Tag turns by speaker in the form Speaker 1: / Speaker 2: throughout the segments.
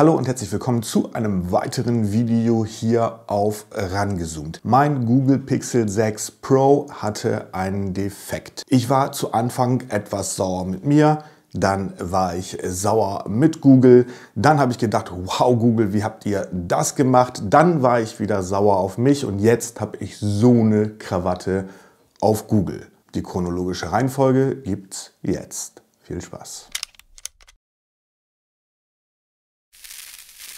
Speaker 1: Hallo und herzlich willkommen zu einem weiteren Video hier auf Rangezoomt. Mein Google Pixel 6 Pro hatte einen Defekt. Ich war zu Anfang etwas sauer mit mir, dann war ich sauer mit Google. Dann habe ich gedacht, wow Google, wie habt ihr das gemacht? Dann war ich wieder sauer auf mich und jetzt habe ich so eine Krawatte auf Google. Die chronologische Reihenfolge gibt's jetzt. Viel Spaß.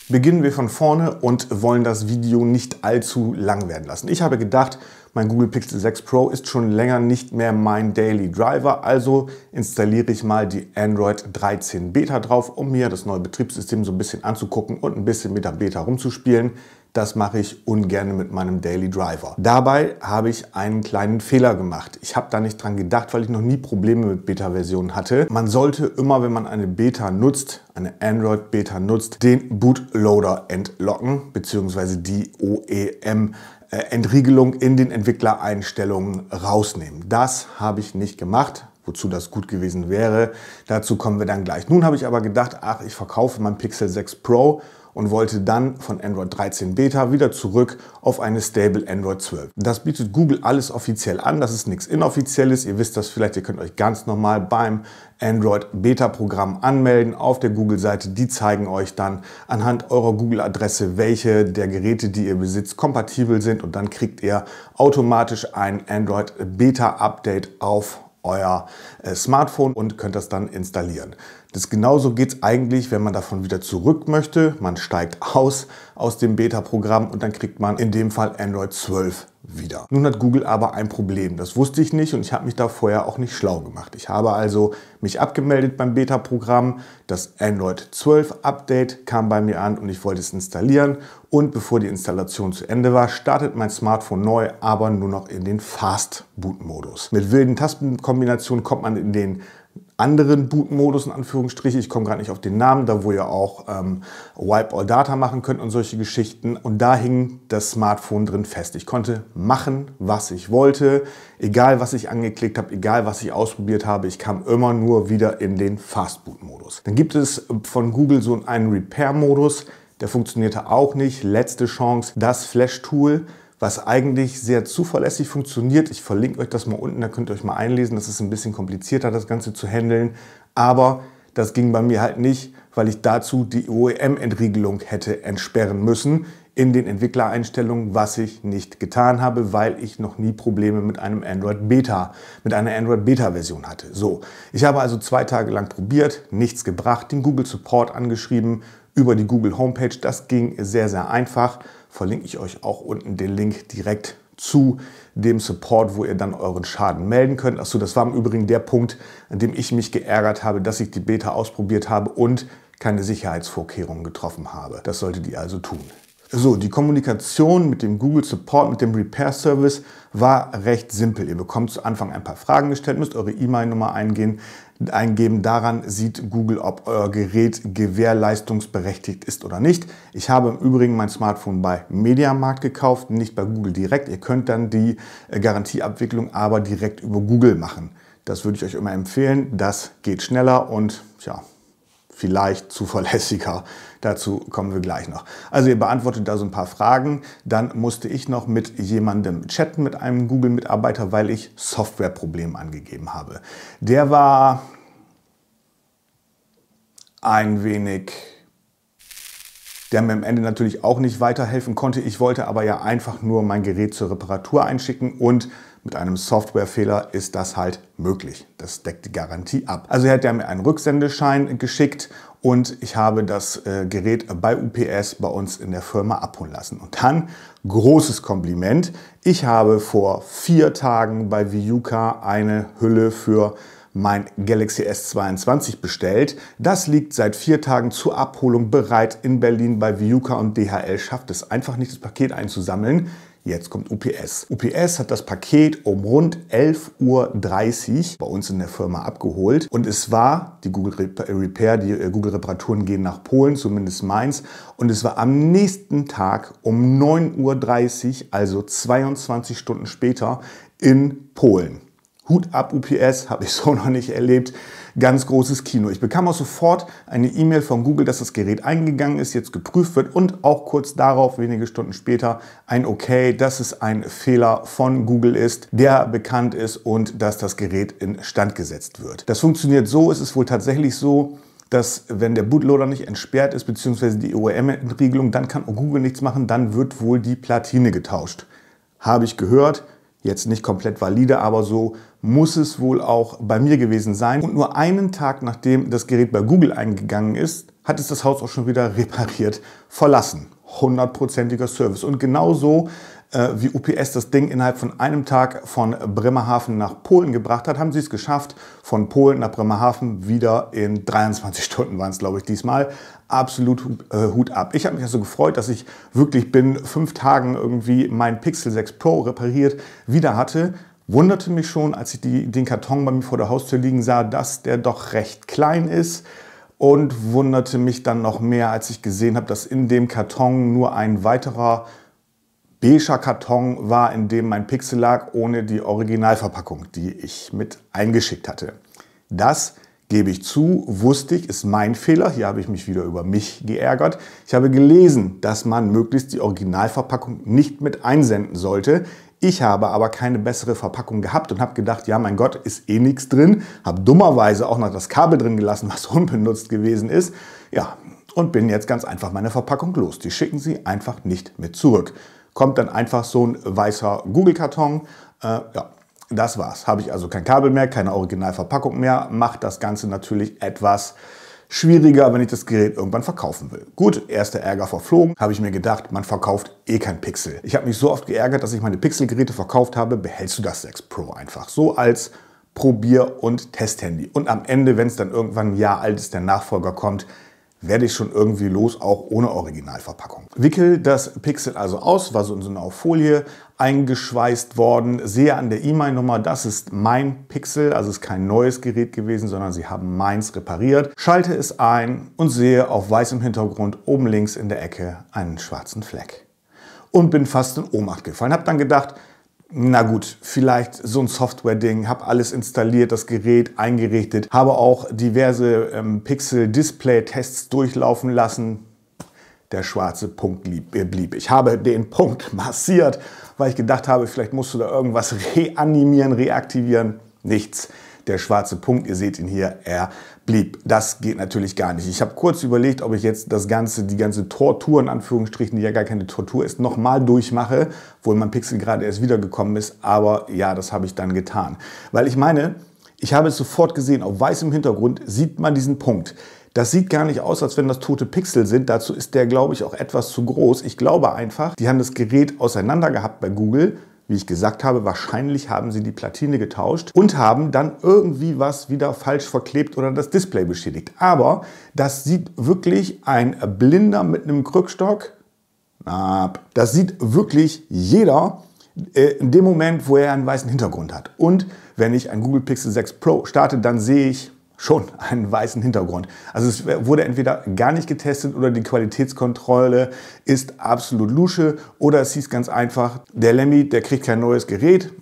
Speaker 1: Beginnen wir von vorne und wollen das Video nicht allzu lang werden lassen. Ich habe gedacht, mein Google Pixel 6 Pro ist schon länger nicht mehr mein Daily Driver, also installiere ich mal die Android 13 Beta drauf, um mir das neue Betriebssystem so ein bisschen anzugucken und ein bisschen mit der Beta rumzuspielen. Das mache ich ungern mit meinem Daily Driver. Dabei habe ich einen kleinen Fehler gemacht. Ich habe da nicht dran gedacht, weil ich noch nie Probleme mit Beta-Versionen hatte. Man sollte immer, wenn man eine Beta nutzt, eine Android-Beta nutzt, den Bootloader entlocken, beziehungsweise die OEM. Äh, Entriegelung in den Entwicklereinstellungen rausnehmen. Das habe ich nicht gemacht, wozu das gut gewesen wäre. Dazu kommen wir dann gleich. Nun habe ich aber gedacht, ach, ich verkaufe mein Pixel 6 Pro und wollte dann von Android 13 Beta wieder zurück auf eine Stable Android 12. Das bietet Google alles offiziell an, das ist nichts Inoffizielles. Ihr wisst das vielleicht, ihr könnt euch ganz normal beim Android Beta Programm anmelden auf der Google-Seite. Die zeigen euch dann anhand eurer Google-Adresse, welche der Geräte, die ihr besitzt, kompatibel sind und dann kriegt ihr automatisch ein Android Beta Update auf euer äh, Smartphone und könnt das dann installieren. Das genauso geht es eigentlich, wenn man davon wieder zurück möchte. Man steigt aus aus dem Beta-Programm und dann kriegt man in dem Fall Android 12 wieder. Nun hat Google aber ein Problem. Das wusste ich nicht und ich habe mich da vorher auch nicht schlau gemacht. Ich habe also mich abgemeldet beim Beta-Programm. Das Android 12 Update kam bei mir an und ich wollte es installieren. Und bevor die Installation zu Ende war, startet mein Smartphone neu, aber nur noch in den Fast Boot Modus. Mit wilden Tastenkombinationen kommt man in den anderen Boot-Modus in Anführungsstrichen. Ich komme gerade nicht auf den Namen, da wo ihr auch ähm, Wipe All Data machen könnt und solche Geschichten. Und da hing das Smartphone drin fest. Ich konnte machen, was ich wollte, egal was ich angeklickt habe, egal was ich ausprobiert habe. Ich kam immer nur wieder in den Fast-Boot-Modus. Dann gibt es äh, von Google so einen Repair-Modus. Der funktionierte auch nicht. Letzte Chance, das Flash-Tool was eigentlich sehr zuverlässig funktioniert. Ich verlinke euch das mal unten, da könnt ihr euch mal einlesen. Das ist ein bisschen komplizierter, das Ganze zu handeln. Aber das ging bei mir halt nicht, weil ich dazu die OEM-Entriegelung hätte entsperren müssen in den Entwicklereinstellungen, was ich nicht getan habe, weil ich noch nie Probleme mit einem Android Beta, mit einer Android Beta Version hatte. So, ich habe also zwei Tage lang probiert, nichts gebracht, den Google Support angeschrieben über die Google Homepage. Das ging sehr, sehr einfach. Verlinke ich euch auch unten den Link direkt zu dem Support, wo ihr dann euren Schaden melden könnt. Achso, das war im Übrigen der Punkt, an dem ich mich geärgert habe, dass ich die Beta ausprobiert habe und keine Sicherheitsvorkehrungen getroffen habe. Das solltet ihr also tun. So, die Kommunikation mit dem Google Support, mit dem Repair Service war recht simpel. Ihr bekommt zu Anfang ein paar Fragen gestellt, müsst eure E-Mail-Nummer eingehen, eingeben. Daran sieht Google, ob euer Gerät gewährleistungsberechtigt ist oder nicht. Ich habe im Übrigen mein Smartphone bei Mediamarkt gekauft, nicht bei Google direkt. Ihr könnt dann die äh, Garantieabwicklung aber direkt über Google machen. Das würde ich euch immer empfehlen. Das geht schneller und ja, vielleicht zuverlässiger. Dazu kommen wir gleich noch. Also ihr beantwortet da so ein paar Fragen. Dann musste ich noch mit jemandem chatten, mit einem Google-Mitarbeiter, weil ich Softwareproblem angegeben habe. Der war ein wenig der mir am Ende natürlich auch nicht weiterhelfen konnte. Ich wollte aber ja einfach nur mein Gerät zur Reparatur einschicken und mit einem Softwarefehler ist das halt möglich. Das deckt die Garantie ab. Also hat er mir einen Rücksendeschein geschickt und ich habe das äh, Gerät bei UPS bei uns in der Firma abholen lassen. Und dann, großes Kompliment, ich habe vor vier Tagen bei Viuka eine Hülle für mein Galaxy S22 bestellt. Das liegt seit vier Tagen zur Abholung bereit in Berlin bei Viuka und DHL schafft es einfach nicht, das Paket einzusammeln. Jetzt kommt UPS. UPS hat das Paket um rund 11.30 Uhr bei uns in der Firma abgeholt und es war die Google äh, Repair, die äh, Google Reparaturen gehen nach Polen, zumindest meins, und es war am nächsten Tag um 9.30 Uhr, also 22 Stunden später, in Polen. Hut ab UPS, habe ich so noch nicht erlebt. Ganz großes Kino. Ich bekam auch sofort eine E-Mail von Google, dass das Gerät eingegangen ist, jetzt geprüft wird und auch kurz darauf, wenige Stunden später, ein Okay, dass es ein Fehler von Google ist, der bekannt ist und dass das Gerät instand gesetzt wird. Das funktioniert so, es ist wohl tatsächlich so, dass wenn der Bootloader nicht entsperrt ist, beziehungsweise die oem entriegelung dann kann Google nichts machen, dann wird wohl die Platine getauscht. Habe ich gehört, jetzt nicht komplett valide, aber so muss es wohl auch bei mir gewesen sein. Und nur einen Tag nachdem das Gerät bei Google eingegangen ist, hat es das Haus auch schon wieder repariert verlassen. Hundertprozentiger Service. Und genauso äh, wie UPS das Ding innerhalb von einem Tag von Bremerhaven nach Polen gebracht hat, haben sie es geschafft, von Polen nach Bremerhaven wieder in 23 Stunden waren es, glaube ich, diesmal. Absolut äh, Hut ab. Ich habe mich also gefreut, dass ich wirklich bin fünf Tagen irgendwie mein Pixel 6 Pro repariert wieder hatte. Wunderte mich schon, als ich die, den Karton bei mir vor der Haustür liegen sah, dass der doch recht klein ist und wunderte mich dann noch mehr, als ich gesehen habe, dass in dem Karton nur ein weiterer beiger Karton war, in dem mein Pixel lag, ohne die Originalverpackung, die ich mit eingeschickt hatte. Das gebe ich zu, wusste ich, ist mein Fehler. Hier habe ich mich wieder über mich geärgert. Ich habe gelesen, dass man möglichst die Originalverpackung nicht mit einsenden sollte. Ich habe aber keine bessere Verpackung gehabt und habe gedacht, ja mein Gott, ist eh nichts drin. Habe dummerweise auch noch das Kabel drin gelassen, was unbenutzt gewesen ist. Ja, und bin jetzt ganz einfach meine Verpackung los. Die schicken sie einfach nicht mit zurück. Kommt dann einfach so ein weißer Google-Karton. Äh, ja, das war's. Habe ich also kein Kabel mehr, keine Originalverpackung mehr. Macht das Ganze natürlich etwas Schwieriger, wenn ich das Gerät irgendwann verkaufen will. Gut, erster Ärger verflogen, habe ich mir gedacht, man verkauft eh kein Pixel. Ich habe mich so oft geärgert, dass ich meine Pixel-Geräte verkauft habe, behältst du das 6 Pro einfach. So als Probier- und Testhandy. Und am Ende, wenn es dann irgendwann ein Jahr alt ist, der Nachfolger kommt, werde ich schon irgendwie los, auch ohne Originalverpackung. Wickel das Pixel also aus, war so in so einer Folie eingeschweißt worden. Sehe an der E-Mail-Nummer, das ist mein Pixel, also ist kein neues Gerät gewesen, sondern sie haben meins repariert. Schalte es ein und sehe auf weißem Hintergrund oben links in der Ecke einen schwarzen Fleck. Und bin fast in Ohnmacht gefallen. Hab dann gedacht, na gut, vielleicht so ein Software-Ding, habe alles installiert, das Gerät eingerichtet, habe auch diverse ähm, Pixel-Display-Tests durchlaufen lassen. Der schwarze Punkt blieb. Äh, ich habe den Punkt massiert, weil ich gedacht habe, vielleicht musst du da irgendwas reanimieren, reaktivieren. Nichts der schwarze Punkt, ihr seht ihn hier, er blieb. Das geht natürlich gar nicht. Ich habe kurz überlegt, ob ich jetzt das ganze, die ganze Tortur in Anführungsstrichen, die ja gar keine Tortur ist, nochmal durchmache, obwohl mein Pixel gerade erst wiedergekommen ist. Aber ja, das habe ich dann getan. Weil ich meine, ich habe es sofort gesehen, auf weißem Hintergrund sieht man diesen Punkt. Das sieht gar nicht aus, als wenn das tote Pixel sind. Dazu ist der, glaube ich, auch etwas zu groß. Ich glaube einfach, die haben das Gerät auseinander gehabt bei Google, wie ich gesagt habe, wahrscheinlich haben sie die Platine getauscht und haben dann irgendwie was wieder falsch verklebt oder das Display beschädigt. Aber das sieht wirklich ein Blinder mit einem Krückstock ab. Das sieht wirklich jeder äh, in dem Moment, wo er einen weißen Hintergrund hat. Und wenn ich ein Google Pixel 6 Pro starte, dann sehe ich, schon einen weißen Hintergrund. Also es wurde entweder gar nicht getestet oder die Qualitätskontrolle ist absolut Lusche oder es hieß ganz einfach, der Lemmy, der kriegt kein neues Gerät,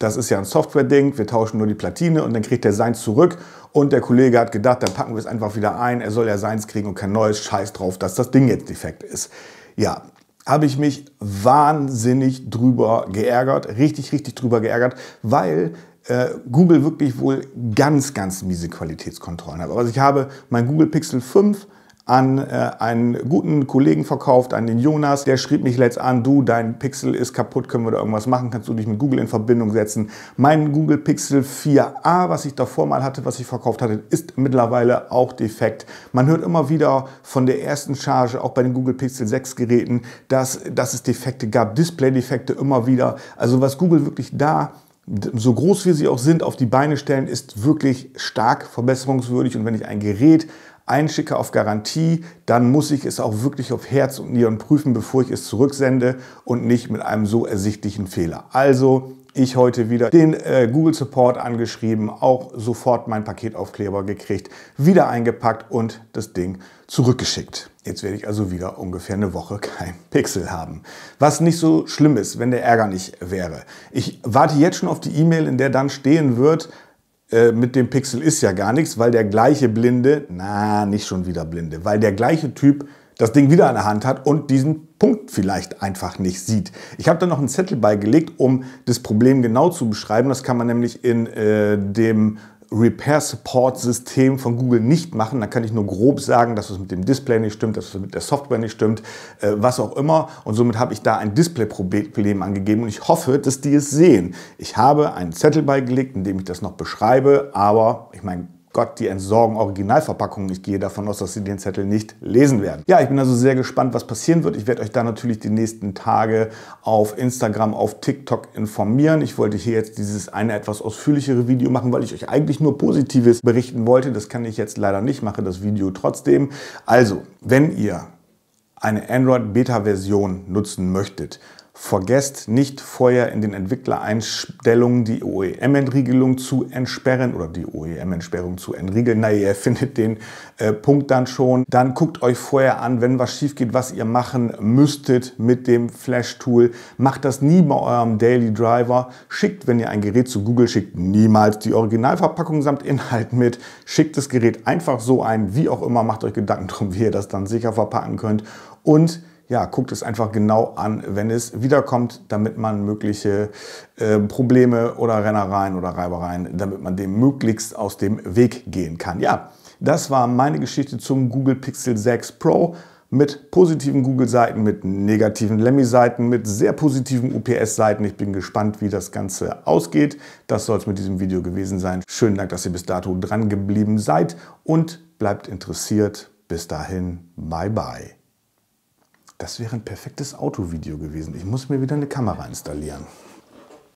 Speaker 1: das ist ja ein Software-Ding, wir tauschen nur die Platine und dann kriegt er seins zurück. Und der Kollege hat gedacht, dann packen wir es einfach wieder ein, er soll ja seins kriegen und kein neues Scheiß drauf, dass das Ding jetzt defekt ist. Ja, habe ich mich wahnsinnig drüber geärgert, richtig, richtig drüber geärgert, weil äh, Google wirklich wohl ganz, ganz miese Qualitätskontrollen hat. Also ich habe mein Google Pixel 5 an äh, einen guten Kollegen verkauft, an den Jonas. Der schrieb mich letzt an, du, dein Pixel ist kaputt, können wir da irgendwas machen? Kannst du dich mit Google in Verbindung setzen? Mein Google Pixel 4a, was ich davor mal hatte, was ich verkauft hatte, ist mittlerweile auch defekt. Man hört immer wieder von der ersten Charge, auch bei den Google Pixel 6 Geräten, dass, dass es Defekte gab, Display-Defekte immer wieder. Also was Google wirklich da so groß wie sie auch sind, auf die Beine stellen, ist wirklich stark verbesserungswürdig. Und wenn ich ein Gerät einschicke auf Garantie, dann muss ich es auch wirklich auf Herz und Nieren prüfen, bevor ich es zurücksende und nicht mit einem so ersichtlichen Fehler. Also ich heute wieder den äh, Google Support angeschrieben, auch sofort mein Paketaufkleber gekriegt, wieder eingepackt und das Ding zurückgeschickt. Jetzt werde ich also wieder ungefähr eine Woche kein Pixel haben. Was nicht so schlimm ist, wenn der Ärger nicht wäre. Ich warte jetzt schon auf die E-Mail, in der dann stehen wird, äh, mit dem Pixel ist ja gar nichts, weil der gleiche Blinde, na, nicht schon wieder Blinde, weil der gleiche Typ das Ding wieder an der Hand hat und diesen Punkt vielleicht einfach nicht sieht. Ich habe da noch einen Zettel beigelegt, um das Problem genau zu beschreiben. Das kann man nämlich in äh, dem Repair Support System von Google nicht machen. Da kann ich nur grob sagen, dass es mit dem Display nicht stimmt, dass es mit der Software nicht stimmt, äh, was auch immer. Und somit habe ich da ein Display-Problem angegeben und ich hoffe, dass die es sehen. Ich habe einen Zettel beigelegt, in dem ich das noch beschreibe, aber ich meine, Gott, die entsorgen Originalverpackungen. Ich gehe davon aus, dass Sie den Zettel nicht lesen werden. Ja, ich bin also sehr gespannt, was passieren wird. Ich werde euch da natürlich die nächsten Tage auf Instagram, auf TikTok informieren. Ich wollte hier jetzt dieses eine etwas ausführlichere Video machen, weil ich euch eigentlich nur Positives berichten wollte. Das kann ich jetzt leider nicht, mache das Video trotzdem. Also, wenn ihr eine Android-Beta-Version nutzen möchtet, Vergesst nicht, vorher in den Entwicklereinstellungen die OEM-Entriegelung zu entsperren oder die OEM-Entsperrung zu entriegeln. Na, ihr findet den äh, Punkt dann schon. Dann guckt euch vorher an, wenn was schief geht, was ihr machen müsstet mit dem Flash-Tool. Macht das nie bei eurem Daily Driver. Schickt, wenn ihr ein Gerät zu Google schickt, niemals die Originalverpackung samt Inhalt mit. Schickt das Gerät einfach so ein, wie auch immer. Macht euch Gedanken darum, wie ihr das dann sicher verpacken könnt. Und ja, guckt es einfach genau an, wenn es wiederkommt, damit man mögliche äh, Probleme oder Rennereien oder Reibereien, damit man dem möglichst aus dem Weg gehen kann. Ja, das war meine Geschichte zum Google Pixel 6 Pro mit positiven Google-Seiten, mit negativen Lemmy-Seiten, mit sehr positiven UPS-Seiten. Ich bin gespannt, wie das Ganze ausgeht. Das soll es mit diesem Video gewesen sein. Schönen Dank, dass ihr bis dato dran geblieben seid und bleibt interessiert. Bis dahin, bye bye. Das wäre ein perfektes Autovideo gewesen. Ich muss mir wieder eine Kamera installieren.